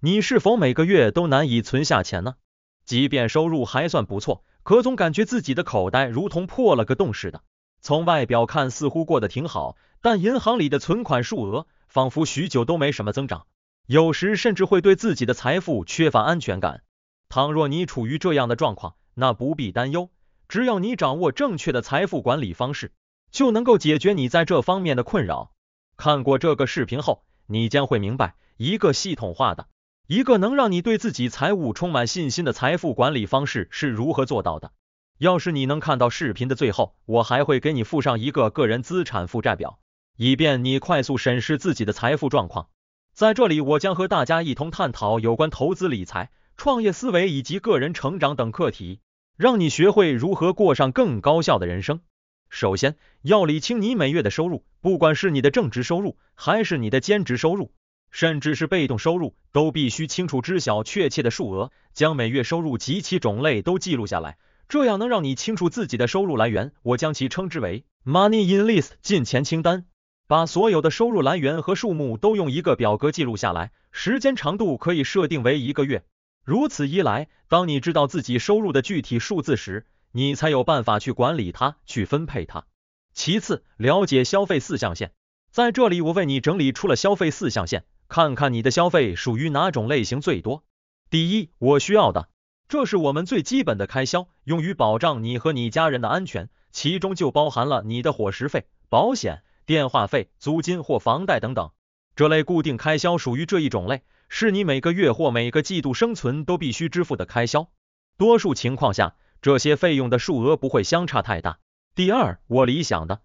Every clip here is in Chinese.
你是否每个月都难以存下钱呢？即便收入还算不错，可总感觉自己的口袋如同破了个洞似的。从外表看似乎过得挺好，但银行里的存款数额仿佛许久都没什么增长，有时甚至会对自己的财富缺乏安全感。倘若你处于这样的状况，那不必担忧，只要你掌握正确的财富管理方式，就能够解决你在这方面的困扰。看过这个视频后，你将会明白一个系统化的。一个能让你对自己财务充满信心的财富管理方式是如何做到的？要是你能看到视频的最后，我还会给你附上一个个人资产负债表，以便你快速审视自己的财富状况。在这里，我将和大家一同探讨有关投资理财、创业思维以及个人成长等课题，让你学会如何过上更高效的人生。首先，要理清你每月的收入，不管是你的正职收入还是你的兼职收入。甚至是被动收入，都必须清楚知晓确切的数额，将每月收入及其种类都记录下来，这样能让你清楚自己的收入来源。我将其称之为 Money In List 进钱清单，把所有的收入来源和数目都用一个表格记录下来，时间长度可以设定为一个月。如此一来，当你知道自己收入的具体数字时，你才有办法去管理它，去分配它。其次，了解消费四象限，在这里我为你整理出了消费四象限。看看你的消费属于哪种类型最多。第一，我需要的，这是我们最基本的开销，用于保障你和你家人的安全，其中就包含了你的伙食费、保险、电话费、租金或房贷等等。这类固定开销属于这一种类，是你每个月或每个季度生存都必须支付的开销。多数情况下，这些费用的数额不会相差太大。第二，我理想的。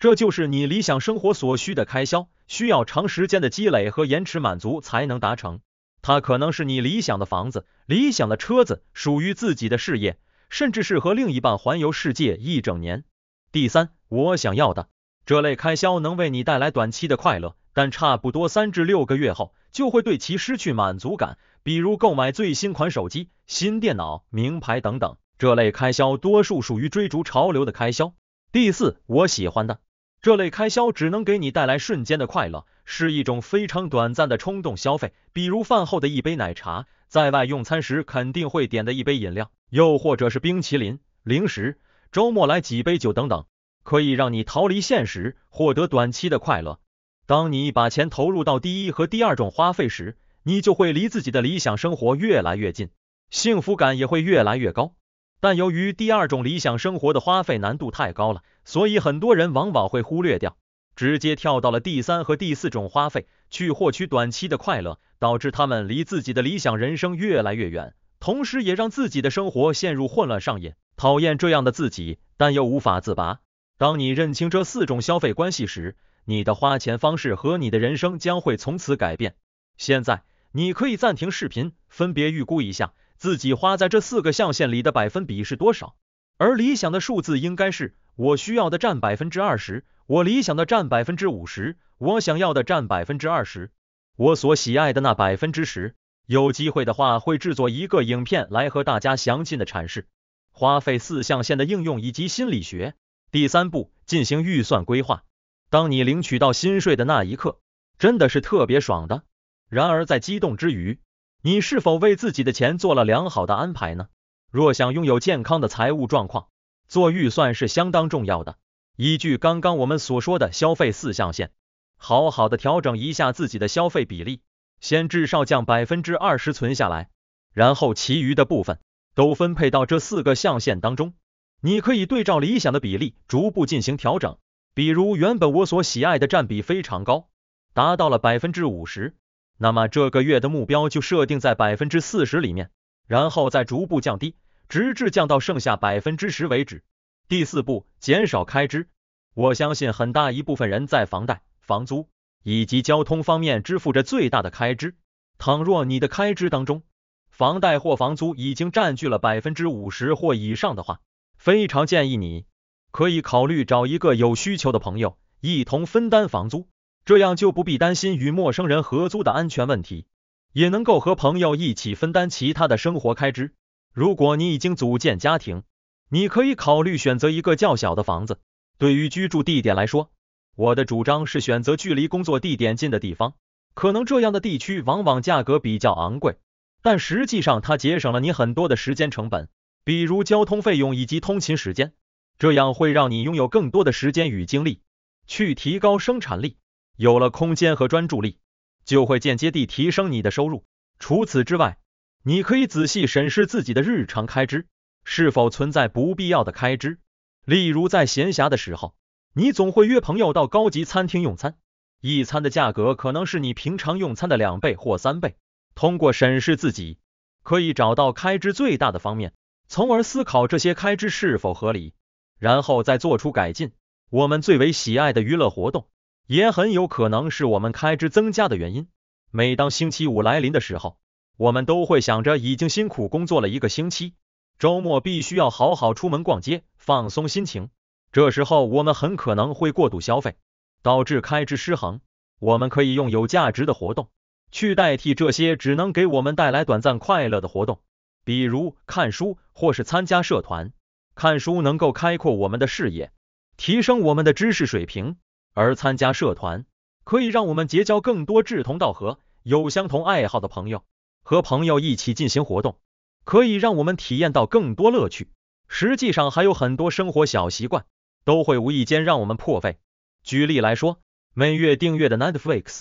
这就是你理想生活所需的开销，需要长时间的积累和延迟满足才能达成。它可能是你理想的房子、理想的车子、属于自己的事业，甚至是和另一半环游世界一整年。第三，我想要的这类开销能为你带来短期的快乐，但差不多三至六个月后就会对其失去满足感，比如购买最新款手机、新电脑、名牌等等。这类开销多数属于追逐潮流的开销。第四，我喜欢的。这类开销只能给你带来瞬间的快乐，是一种非常短暂的冲动消费，比如饭后的一杯奶茶，在外用餐时肯定会点的一杯饮料，又或者是冰淇淋、零食、周末来几杯酒等等，可以让你逃离现实，获得短期的快乐。当你把钱投入到第一和第二种花费时，你就会离自己的理想生活越来越近，幸福感也会越来越高。但由于第二种理想生活的花费难度太高了。所以很多人往往会忽略掉，直接跳到了第三和第四种花费，去获取短期的快乐，导致他们离自己的理想人生越来越远，同时也让自己的生活陷入混乱上瘾，讨厌这样的自己，但又无法自拔。当你认清这四种消费关系时，你的花钱方式和你的人生将会从此改变。现在你可以暂停视频，分别预估一下自己花在这四个象限里的百分比是多少，而理想的数字应该是。我需要的占百分之二十，我理想的占百分之五十，我想要的占百分之二十，我所喜爱的那百分之十。有机会的话，会制作一个影片来和大家详细的阐释，花费四象限的应用以及心理学。第三步，进行预算规划。当你领取到薪水的那一刻，真的是特别爽的。然而在激动之余，你是否为自己的钱做了良好的安排呢？若想拥有健康的财务状况。做预算是相当重要的，依据刚刚我们所说的消费四象限，好好的调整一下自己的消费比例，先至少降百分之二十存下来，然后其余的部分都分配到这四个象限当中。你可以对照理想的比例逐步进行调整。比如原本我所喜爱的占比非常高，达到了百分之五十，那么这个月的目标就设定在百分之四十里面，然后再逐步降低。直至降到剩下百分之十为止。第四步，减少开支。我相信很大一部分人在房贷、房租以及交通方面支付着最大的开支。倘若你的开支当中，房贷或房租已经占据了百分之五十或以上的话，非常建议你可以考虑找一个有需求的朋友一同分担房租，这样就不必担心与陌生人合租的安全问题，也能够和朋友一起分担其他的生活开支。如果你已经组建家庭，你可以考虑选择一个较小的房子。对于居住地点来说，我的主张是选择距离工作地点近的地方。可能这样的地区往往价格比较昂贵，但实际上它节省了你很多的时间成本，比如交通费用以及通勤时间。这样会让你拥有更多的时间与精力去提高生产力。有了空间和专注力，就会间接地提升你的收入。除此之外，你可以仔细审视自己的日常开支，是否存在不必要的开支。例如，在闲暇的时候，你总会约朋友到高级餐厅用餐，一餐的价格可能是你平常用餐的两倍或三倍。通过审视自己，可以找到开支最大的方面，从而思考这些开支是否合理，然后再做出改进。我们最为喜爱的娱乐活动，也很有可能是我们开支增加的原因。每当星期五来临的时候。我们都会想着已经辛苦工作了一个星期，周末必须要好好出门逛街，放松心情。这时候我们很可能会过度消费，导致开支失衡。我们可以用有价值的活动去代替这些只能给我们带来短暂快乐的活动，比如看书或是参加社团。看书能够开阔我们的视野，提升我们的知识水平，而参加社团可以让我们结交更多志同道合、有相同爱好的朋友。和朋友一起进行活动，可以让我们体验到更多乐趣。实际上还有很多生活小习惯，都会无意间让我们破费。举例来说，每月订阅的 Netflix，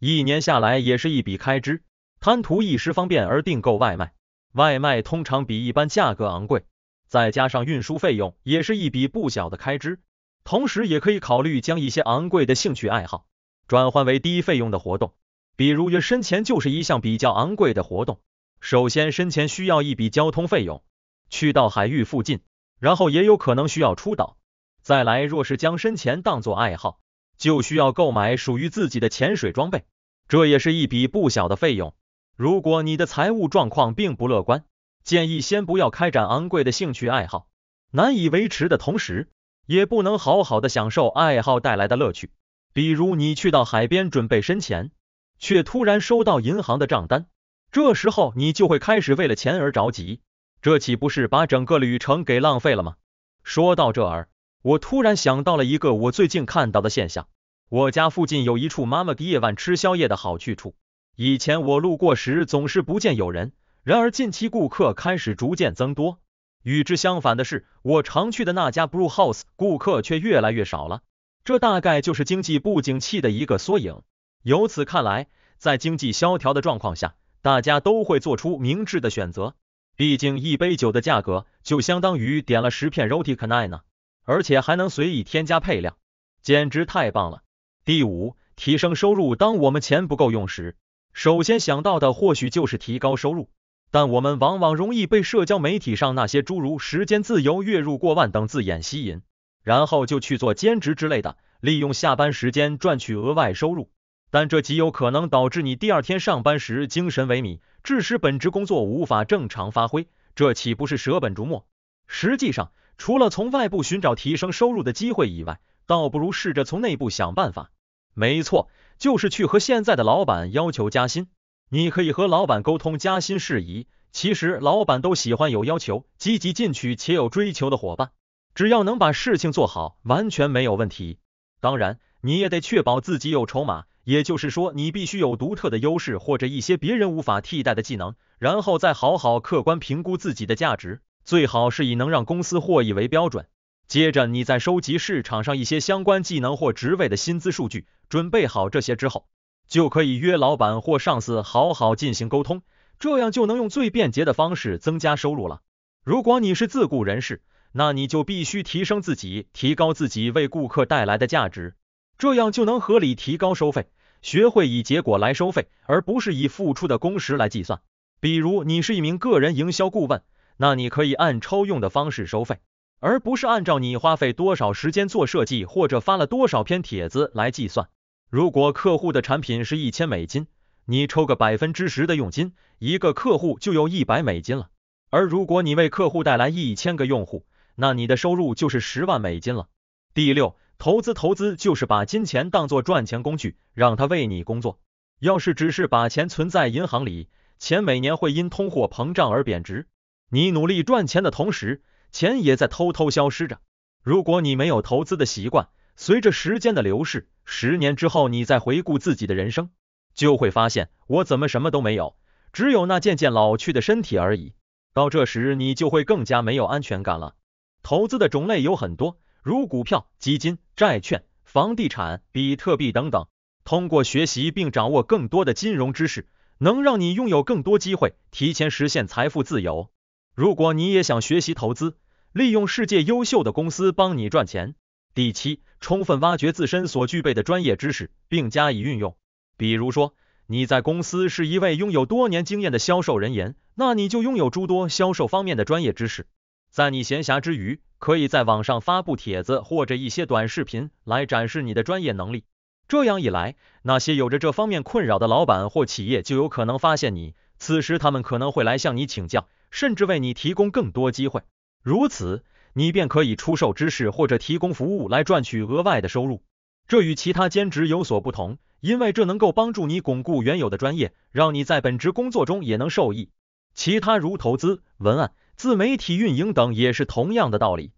一年下来也是一笔开支。贪图一时方便而订购外卖，外卖通常比一般价格昂贵，再加上运输费用，也是一笔不小的开支。同时也可以考虑将一些昂贵的兴趣爱好，转换为低费用的活动。比如约深潜就是一项比较昂贵的活动。首先，深潜需要一笔交通费用，去到海域附近，然后也有可能需要出岛。再来，若是将深潜当作爱好，就需要购买属于自己的潜水装备，这也是一笔不小的费用。如果你的财务状况并不乐观，建议先不要开展昂贵的兴趣爱好，难以维持的同时，也不能好好的享受爱好带来的乐趣。比如你去到海边准备深潜。却突然收到银行的账单，这时候你就会开始为了钱而着急，这岂不是把整个旅程给浪费了吗？说到这儿，我突然想到了一个我最近看到的现象：我家附近有一处妈妈的夜晚吃宵夜的好去处，以前我路过时总是不见有人，然而近期顾客开始逐渐增多。与之相反的是，我常去的那家 b r u w House 顾客却越来越少了，这大概就是经济不景气的一个缩影。由此看来，在经济萧条的状况下，大家都会做出明智的选择。毕竟一杯酒的价格就相当于点了十片 Roti Canai 呢，而且还能随意添加配料，简直太棒了。第五，提升收入。当我们钱不够用时，首先想到的或许就是提高收入，但我们往往容易被社交媒体上那些诸如“时间自由”“月入过万”等字眼吸引，然后就去做兼职之类的，利用下班时间赚取额外收入。但这极有可能导致你第二天上班时精神萎靡，致使本职工作无法正常发挥，这岂不是舍本逐末？实际上，除了从外部寻找提升收入的机会以外，倒不如试着从内部想办法。没错，就是去和现在的老板要求加薪。你可以和老板沟通加薪事宜。其实，老板都喜欢有要求、积极进取且有追求的伙伴。只要能把事情做好，完全没有问题。当然，你也得确保自己有筹码。也就是说，你必须有独特的优势或者一些别人无法替代的技能，然后再好好客观评估自己的价值，最好是以能让公司获益为标准。接着，你再收集市场上一些相关技能或职位的薪资数据，准备好这些之后，就可以约老板或上司好好进行沟通，这样就能用最便捷的方式增加收入了。如果你是自雇人士，那你就必须提升自己，提高自己为顾客带来的价值。这样就能合理提高收费，学会以结果来收费，而不是以付出的工时来计算。比如，你是一名个人营销顾问，那你可以按抽用的方式收费，而不是按照你花费多少时间做设计或者发了多少篇帖子来计算。如果客户的产品是一千美金，你抽个百分之十的佣金，一个客户就有一百美金了。而如果你为客户带来一千个用户，那你的收入就是十万美金了。第六。投资，投资就是把金钱当作赚钱工具，让它为你工作。要是只是把钱存在银行里，钱每年会因通货膨胀而贬值。你努力赚钱的同时，钱也在偷偷消失着。如果你没有投资的习惯，随着时间的流逝，十年之后，你再回顾自己的人生，就会发现我怎么什么都没有，只有那渐渐老去的身体而已。到这时，你就会更加没有安全感了。投资的种类有很多。如股票、基金、债券、房地产、比特币等等。通过学习并掌握更多的金融知识，能让你拥有更多机会，提前实现财富自由。如果你也想学习投资，利用世界优秀的公司帮你赚钱。第七，充分挖掘自身所具备的专业知识，并加以运用。比如说，你在公司是一位拥有多年经验的销售人员，那你就拥有诸多销售方面的专业知识。在你闲暇之余，可以在网上发布帖子或者一些短视频来展示你的专业能力。这样一来，那些有着这方面困扰的老板或企业就有可能发现你。此时，他们可能会来向你请教，甚至为你提供更多机会。如此，你便可以出售知识或者提供服务来赚取额外的收入。这与其他兼职有所不同，因为这能够帮助你巩固原有的专业，让你在本职工作中也能受益。其他如投资、文案、自媒体运营等也是同样的道理。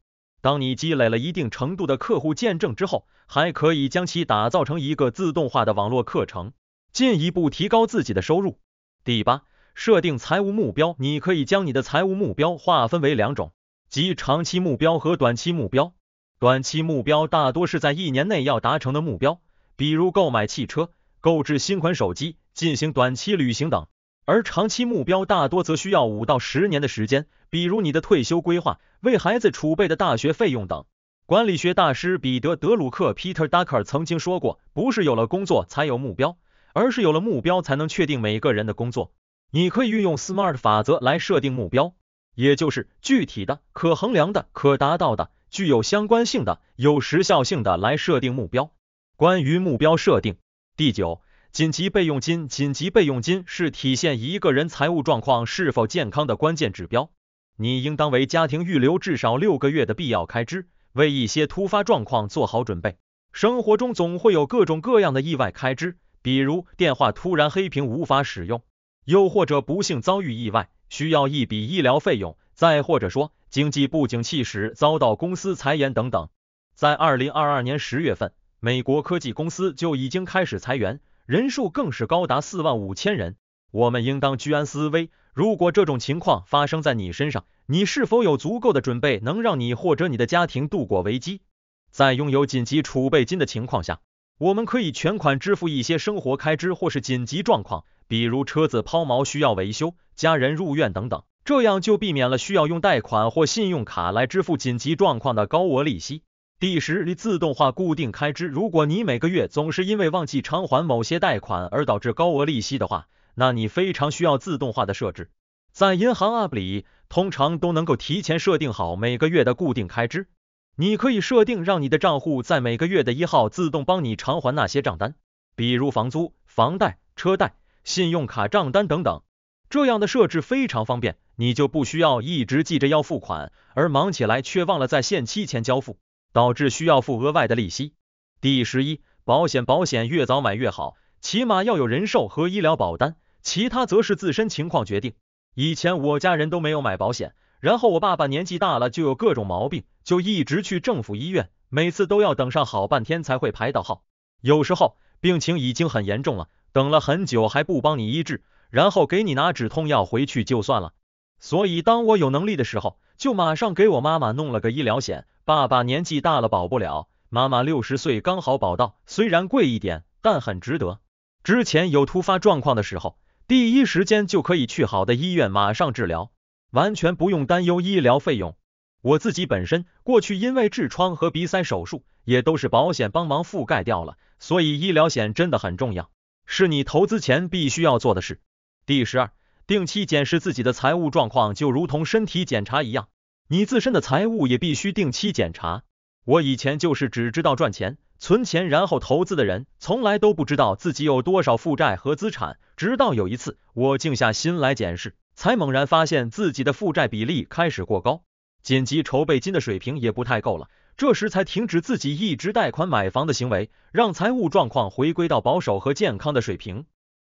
当你积累了一定程度的客户见证之后，还可以将其打造成一个自动化的网络课程，进一步提高自己的收入。第八，设定财务目标。你可以将你的财务目标划分为两种，即长期目标和短期目标。短期目标大多是在一年内要达成的目标，比如购买汽车、购置新款手机、进行短期旅行等。而长期目标大多则需要五到十年的时间，比如你的退休规划、为孩子储备的大学费用等。管理学大师彼得·德鲁克 （Peter Drucker） 曾经说过，不是有了工作才有目标，而是有了目标才能确定每个人的工作。你可以运用 SMART 法则来设定目标，也就是具体的、可衡量的、可达到的、具有相关性的、有时效性的来设定目标。关于目标设定，第九。紧急备用金，紧急备用金是体现一个人财务状况是否健康的关键指标。你应当为家庭预留至少六个月的必要开支，为一些突发状况做好准备。生活中总会有各种各样的意外开支，比如电话突然黑屏无法使用，又或者不幸遭遇意外需要一笔医疗费用，再或者说经济不景气时遭到公司裁员等等。在二零二二年十月份，美国科技公司就已经开始裁员。人数更是高达四万五千人。我们应当居安思危。如果这种情况发生在你身上，你是否有足够的准备能让你或者你的家庭度过危机？在拥有紧急储备金的情况下，我们可以全款支付一些生活开支或是紧急状况，比如车子抛锚需要维修、家人入院等等，这样就避免了需要用贷款或信用卡来支付紧急状况的高额利息。第十，你自动化固定开支。如果你每个月总是因为忘记偿还某些贷款而导致高额利息的话，那你非常需要自动化的设置。在银行 App 里，通常都能够提前设定好每个月的固定开支。你可以设定让你的账户在每个月的一号自动帮你偿还那些账单，比如房租、房贷、车贷、信用卡账单等等。这样的设置非常方便，你就不需要一直记着要付款，而忙起来却忘了在限期前交付。导致需要付额外的利息。第十一，保险保险越早买越好，起码要有人寿和医疗保单，其他则是自身情况决定。以前我家人都没有买保险，然后我爸爸年纪大了就有各种毛病，就一直去政府医院，每次都要等上好半天才会排到号，有时候病情已经很严重了，等了很久还不帮你医治，然后给你拿止痛药回去就算了。所以当我有能力的时候，就马上给我妈妈弄了个医疗险。爸爸年纪大了保不了，妈妈六十岁刚好保到，虽然贵一点，但很值得。之前有突发状况的时候，第一时间就可以去好的医院马上治疗，完全不用担忧医疗费用。我自己本身过去因为痔疮和鼻塞手术，也都是保险帮忙覆盖掉了，所以医疗险真的很重要，是你投资前必须要做的事。第十二，定期检视自己的财务状况，就如同身体检查一样。你自身的财务也必须定期检查。我以前就是只知道赚钱、存钱，然后投资的人，从来都不知道自己有多少负债和资产。直到有一次，我静下心来检视，才猛然发现自己的负债比例开始过高，紧急筹备金的水平也不太够了。这时才停止自己一直贷款买房的行为，让财务状况回归到保守和健康的水平。